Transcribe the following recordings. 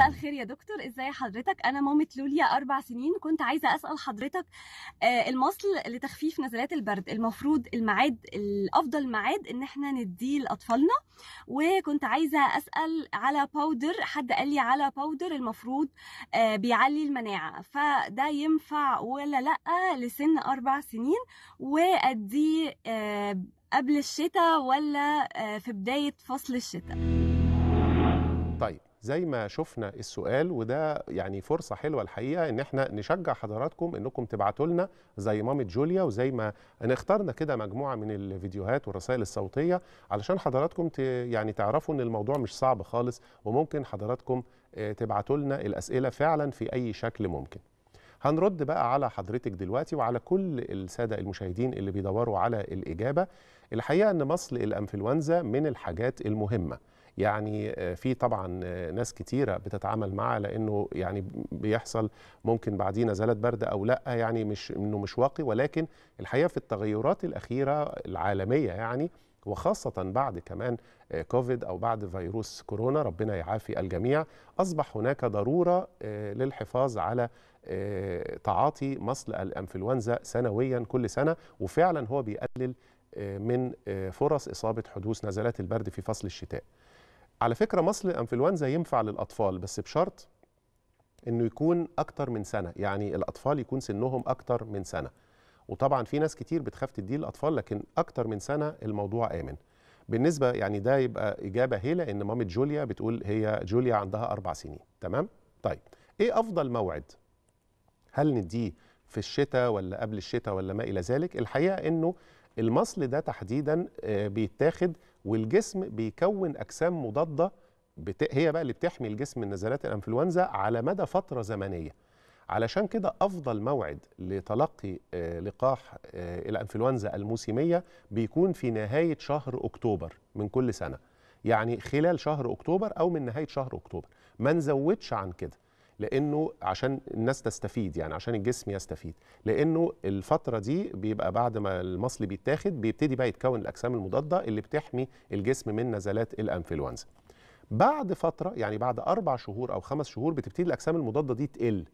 مساء الخير يا دكتور ازاي حضرتك انا مامة لوليا اربع سنين كنت عايزه اسال حضرتك آه، المصل لتخفيف نزلات البرد المفروض الميعاد الافضل ميعاد ان احنا نديه لاطفالنا وكنت عايزه اسال على باودر حد قال لي على باودر المفروض آه، بيعلي المناعه فده ينفع ولا لا لسن اربع سنين واديه آه، قبل الشتاء ولا في بدايه فصل الشتاء طيب زي ما شفنا السؤال وده يعني فرصه حلوه الحقيقه ان احنا نشجع حضراتكم انكم تبعتوا لنا زي مامة جوليا وزي ما اخترنا كده مجموعه من الفيديوهات والرسائل الصوتيه علشان حضراتكم ت... يعني تعرفوا ان الموضوع مش صعب خالص وممكن حضراتكم آه، تبعتوا لنا الاسئله فعلا في اي شكل ممكن. هنرد بقى على حضرتك دلوقتي وعلى كل الساده المشاهدين اللي بيدوروا على الاجابه الحقيقه ان مصل الانفلونزا من الحاجات المهمه يعني آه، في طبعا آه، ناس كتيره بتتعامل معه لانه يعني بيحصل ممكن بعديه نزلات برد او لا يعني مش انه مش واقي ولكن الحقيقه في التغيرات الاخيره العالميه يعني وخاصة بعد كمان آه، كوفيد أو بعد فيروس كورونا ربنا يعافي الجميع أصبح هناك ضرورة للحفاظ على تعاطي مصل الأنفلونزا سنويا كل سنة وفعلا هو بيقلل من فرص إصابة حدوث نزلات البرد في فصل الشتاء على فكره مصل الانفلونزا ينفع للاطفال بس بشرط انه يكون اكتر من سنه يعني الاطفال يكون سنهم اكتر من سنه وطبعا في ناس كتير بتخاف تديه الاطفال لكن اكتر من سنه الموضوع امن بالنسبه يعني ده يبقى اجابه هيله ان مامة جوليا بتقول هي جوليا عندها اربع سنين تمام طيب ايه افضل موعد هل نديه في الشتاء ولا قبل الشتاء ولا ما الى ذلك الحقيقه انه المصل ده تحديدا آه، بيتاخد والجسم بيكون اجسام مضاده هي بقى اللي بتحمي الجسم من نزلات الانفلونزا على مدى فتره زمنيه علشان كده افضل موعد لتلقي آه، لقاح آه، الانفلونزا الموسميه بيكون في نهايه شهر اكتوبر من كل سنه يعني خلال شهر اكتوبر او من نهايه شهر اكتوبر ما نزودش عن كده لانه عشان الناس تستفيد يعني عشان الجسم يستفيد لانه الفتره دي بيبقى بعد ما المصل بيتاخد بيبتدي بقى يتكون الاجسام المضاده اللي بتحمي الجسم من نزلات الانفلونزا بعد فتره يعني بعد اربع شهور او خمس شهور بتبتدي الاجسام المضاده دي تقل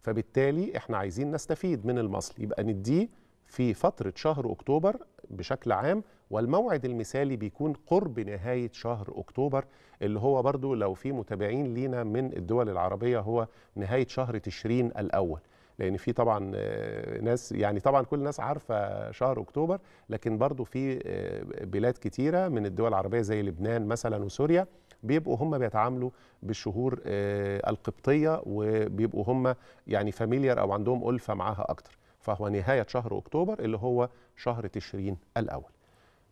فبالتالي احنا عايزين نستفيد من المصل يبقى نديه في فتره شهر اكتوبر بشكل عام والموعد المثالي بيكون قرب نهاية شهر أكتوبر اللي هو برضو لو في متابعين لينا من الدول العربية هو نهاية شهر تشرين الأول لان في طبعا آه، ناس يعني طبعا كل الناس عارفه شهر اكتوبر لكن برضو في آه، بلاد كتيره من الدول العربيه زي لبنان مثلا وسوريا بيبقوا هم بيتعاملوا بالشهور آه، القبطيه وبيبقوا هم يعني فاميليار او عندهم الفه معاها اكتر فهو نهاية شهر أكتوبر اللي هو شهر تشرين الأول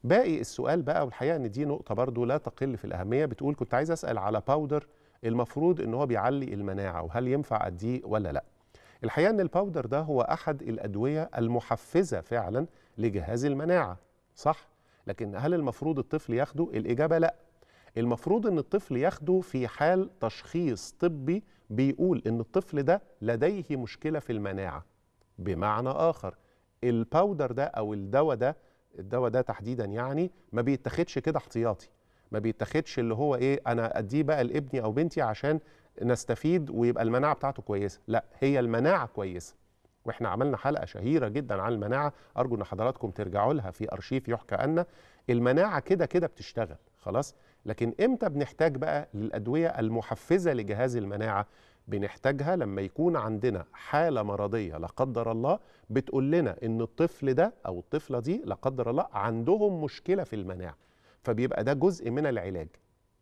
باقي السؤال بقى والحقيقة أن دي نقطة برضو لا تقل في الأهمية بتقول كنت عايز أسأل على باودر المفروض أنه بيعلي المناعة وهل ينفع أديه ولا لأ الحقيقة أن الباودر ده هو أحد الأدوية المحفزة فعلا لجهاز المناعة صح لكن هل المفروض الطفل ياخده الإجابة لأ المفروض أن الطفل ياخده في حال تشخيص طبي بيقول أن الطفل ده لديه مشكلة في المناعة بمعنى آخر الباودر ده أو الدواء ده الدواء ده تحديدا يعني ما بيتاخدش كده احتياطي ما بيتاخدش اللي هو ايه انا اديه بقى لابني او بنتي عشان نستفيد ويبقى المناعه بتاعته كويسه لا هي المناعه كويسه واحنا عملنا حلقه شهيره جدا عن المناعه ارجو ان حضراتكم ترجعوا لها في ارشيف يحكى ان المناعه كده كده بتشتغل خلاص لكن امتى بنحتاج بقى للادويه المحفزه لجهاز المناعه بنحتاجها لما يكون عندنا حالة مرضية لا قدر الله بتقول لنا إن الطفل ده أو الطفلة دي لا قدر الله عندهم مشكلة في المناعة فبيبقى ده جزء من العلاج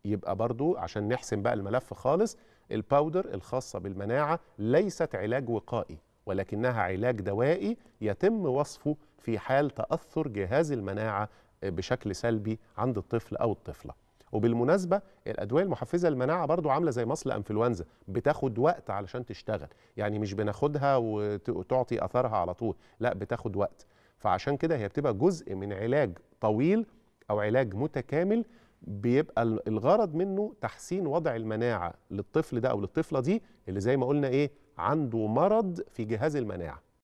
يبقى برضو عشان نحسم بقى الملف خالص الباودر الخاصة بالمناعة ليست علاج وقائي ولكنها علاج دوائي يتم وصفه في حال تأثر جهاز المناعة بشكل سلبي عند الطفل أو الطفلة وبالمناسبه الادويه المحفزه للمناعه برضو عامله زي مصل انفلونزا بتاخد وقت علشان تشتغل يعني مش بناخدها وتعطي اثرها على طول لا بتاخد وقت فعشان كده هي بتبقى جزء من علاج طويل او علاج متكامل بيبقى الغرض منه تحسين وضع المناعه للطفل ده او للطفله دي اللي زي ما قلنا ايه عنده مرض في جهاز المناعه